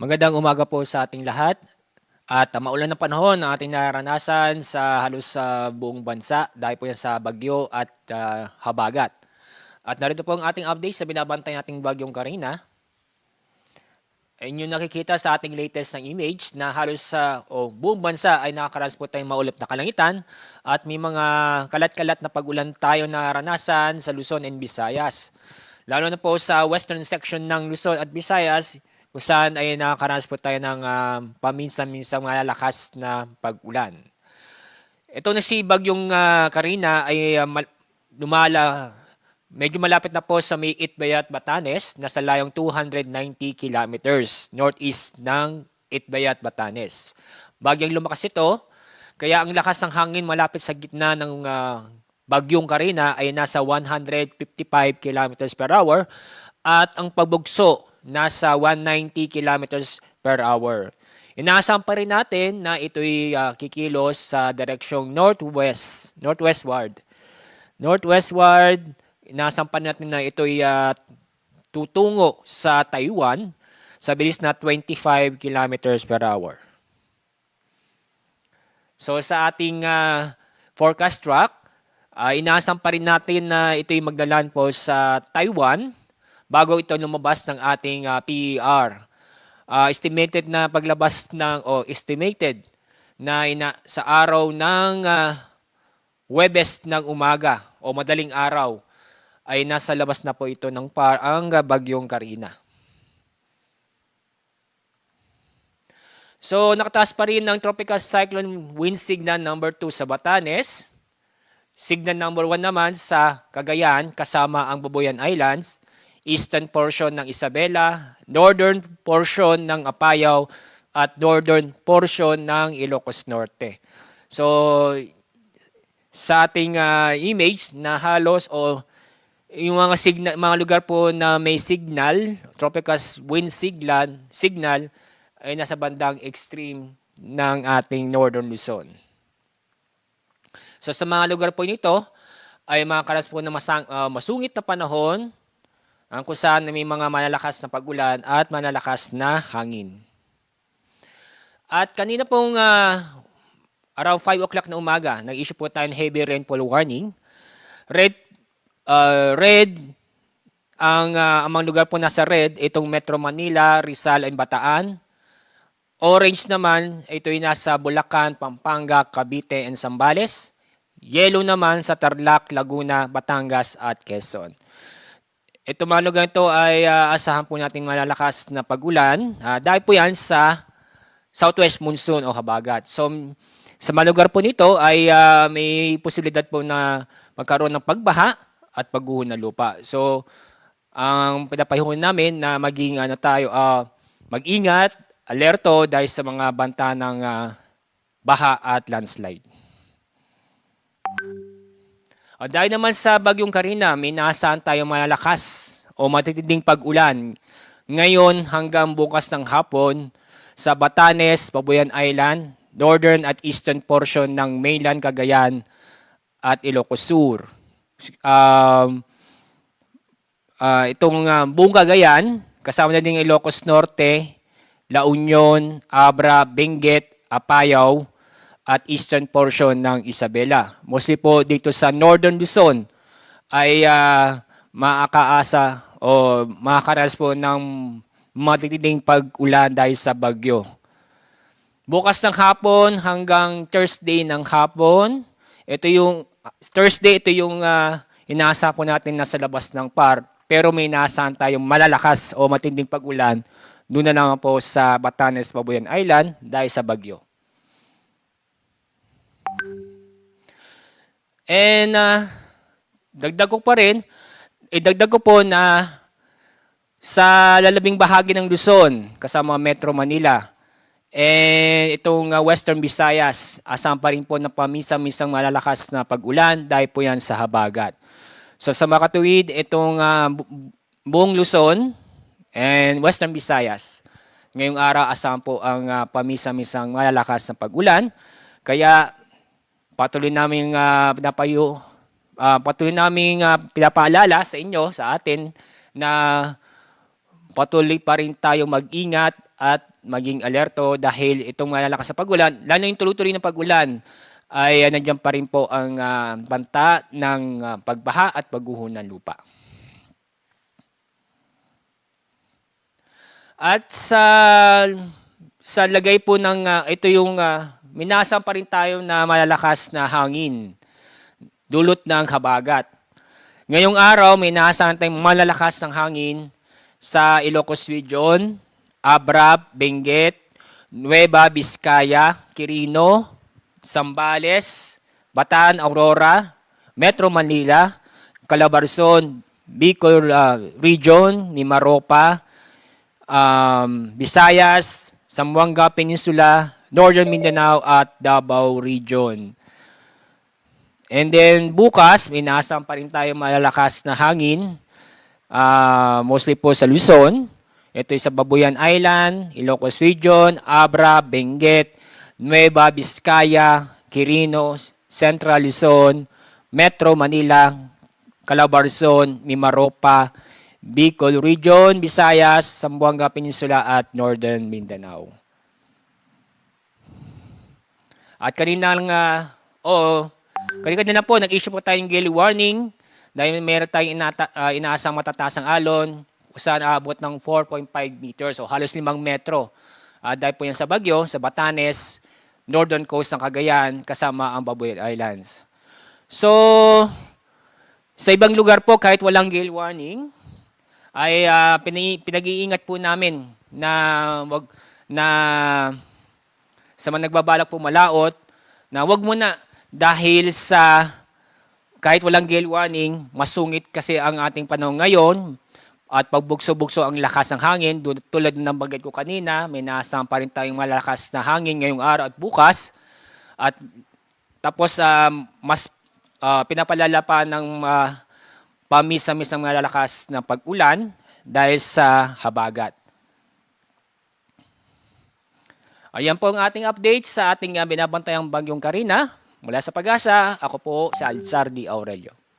Magandang umaga po sa ating lahat. At uh, maulan na panahon ang ating naranasan sa halos sa uh, buong bansa dahil po yan sa bagyo at uh, habagat. At narito po ang ating update sa binabantay nating bagyong Karina. Inyo nakikita sa ating latest ng image na halos sa uh, oh, buong bansa ay nakakaranas po tayong maulap na kalangitan at may mga kalat-kalat na pag-ulan tayo naranasan sa Luzon and Visayas. Lalo na po sa western section ng Luzon at Visayas, kung saan ay nakakaranas po tayo ng uh, paminsan-minsang malalakas na pag-ulan. Ito na si Bagyong uh, Karina ay uh, mal- lumala, medyo malapit na po sa may Itbayat, Batanes, nasa layong 290 kilometers northeast ng Itbayat, Batanes. Bagyang lumakas ito, kaya ang lakas ng hangin malapit sa gitna ng uh, Bagyong Karina ay nasa 155 km per hour at ang pagbugso nasa 190 km per hour. Inaasahan pa rin natin na ito'y uh, kikilos sa direksyong northwest, northwestward. Northwestward, inaasahan pa natin na ito'y uh, tutungo sa Taiwan sa bilis na 25 kilometers per hour. So sa ating uh, forecast track, Uh, ah, inaasam pa rin natin na ito'y maglalan po sa Taiwan bago ito lumabas ng ating uh, ah, PER. Uh, ah, estimated na paglabas ng, o oh, estimated na ina, sa araw ng uh, Webes ng umaga o madaling araw ay nasa labas na po ito ng ang bagyong Karina. So nakataas pa rin ng Tropical Cyclone Wind Signal number 2 sa Batanes Signal number 1 naman sa Cagayan kasama ang Boboyan Islands, eastern portion ng Isabela, northern portion ng Apayao at northern portion ng Ilocos Norte. So sa ating uh, image na halos o yung mga signal mga lugar po na may signal, tropical wind signal, signal ay nasa bandang extreme ng ating northern Luzon. So sa mga lugar po nito ay mga karas po ng masang, uh, masungit na panahon ang ah, kung saan may mga malalakas na pagulan at malalakas na hangin. At kanina pong uh, around 5 o'clock na umaga, nag-issue po tayo ng heavy rainfall warning. Red, uh, red ang uh, amang lugar po nasa red, itong Metro Manila, Rizal, and Bataan. Orange naman, ito ay nasa Bulacan, Pampanga, Cavite, and Zambales. Yellow naman sa Tarlac, Laguna, Batangas at Quezon. Ito mga lugar ito ay uh, asahan po natin malalakas na pagulan. Uh, dahil po yan sa southwest monsoon o habagat. So sa mga lugar po nito ay uh, may posibilidad po na magkaroon ng pagbaha at pagguho ng lupa. So ang pinapayuhan namin na maging ano tayo uh, mag-ingat, alerto dahil sa mga banta ng uh, baha at landslide. O, ah, dahil naman sa bagyong Karina, may nasaan tayo malalakas o matitinding pag-ulan. Ngayon hanggang bukas ng hapon sa Batanes, Pabuyan Island, northern at eastern portion ng mainland Cagayan at Ilocos Sur. Um, uh, itong uh, buong Cagayan, kasama na din Ilocos Norte, La Union, Abra, Benguet, Apayao, at eastern portion ng Isabela. Mostly po dito sa northern Luzon ay uh, maakaasa o makakaras po ng matitinding pag-ulan dahil sa bagyo. Bukas ng hapon hanggang Thursday ng hapon, ito yung Thursday ito yung uh, ah, inaasa po natin nasa labas ng par pero may inaasahan tayong malalakas o matinding pag-ulan doon na naman po sa Batanes, Babuyan Island dahil sa bagyo. And uh, dagdag ko pa rin, idagdag eh, ko po na sa lalabing bahagi ng Luzon, kasama Metro Manila, and eh, itong uh, Western Visayas, asam pa rin po ng paminsan-minsang malalakas na pag-ulan dahil po yan sa habagat. So sa makatuwid, itong uh, buong Luzon and Western Visayas, ngayong araw asam po ang uh, paminsan-minsang malalakas na pag-ulan. Kaya Patuloy naming uh, pinapayo, uh, patuloy naming uh, pinapaalala sa inyo, sa atin, na patuloy pa rin tayo mag-ingat at maging alerto dahil itong malalakas sa pagulan, lalo yung tuloy-tuloy na pagulan, ay uh, nandiyan pa rin po ang uh, banta ng uh, pagbaha at pagguho ng lupa. At sa sa lagay po ng uh, ito yung uh, minasan pa rin tayo na malalakas na hangin dulot ng habagat. Ngayong araw, may nahasahan tayong malalakas ng hangin sa Ilocos Region, Abrab, Benguet, Nueva Vizcaya, Quirino, Sambales, Bataan, Aurora, Metro Manila, Calabarzon, Bicol uh, Region, Mimaropa, um, Visayas, Sambuanga Peninsula, Northern Mindanao at Davao Region. And then bukas, inaasahan pa rin tayo malalakas na hangin, uh, mostly po sa Luzon. Ito sa Babuyan Island, Ilocos Region, Abra, Benguet, Nueva Vizcaya, Quirino, Central Luzon, Metro Manila, Calabarzon, Mimaropa, Bicol Region, Visayas, Sambuanga Peninsula at Northern Mindanao. At kanina lang, uh, oo, kanina na po, nag-issue po tayong gale warning dahil meron tayong inata, uh, inaasang matatasang alon kung saan aabot ng 4.5 meters o halos 5 metro. Uh, dahil po yan sa Bagyo, sa Batanes, northern coast ng Cagayan, kasama ang Babuel Islands. So, sa ibang lugar po, kahit walang gale warning, ay uh, pinag-iingat po namin na wag na sa mga nagbabalak pumalaot, na wag mo na dahil sa kahit walang gale warning, masungit kasi ang ating panahon ngayon at pagbugso-bugso ang lakas ng hangin. Tulad ng bagay ko kanina, may nasang pa rin tayong malakas na hangin ngayong araw at bukas. At tapos uh, mas uh, pinapalala pa ng uh, pamis-amis ng mga lalakas ng pag-ulan dahil sa habagat. Ayan po ang ating update sa ating ah, binabantayang bagyong Karina. Mula sa pag-asa, ako po si Alzardi Aurelio.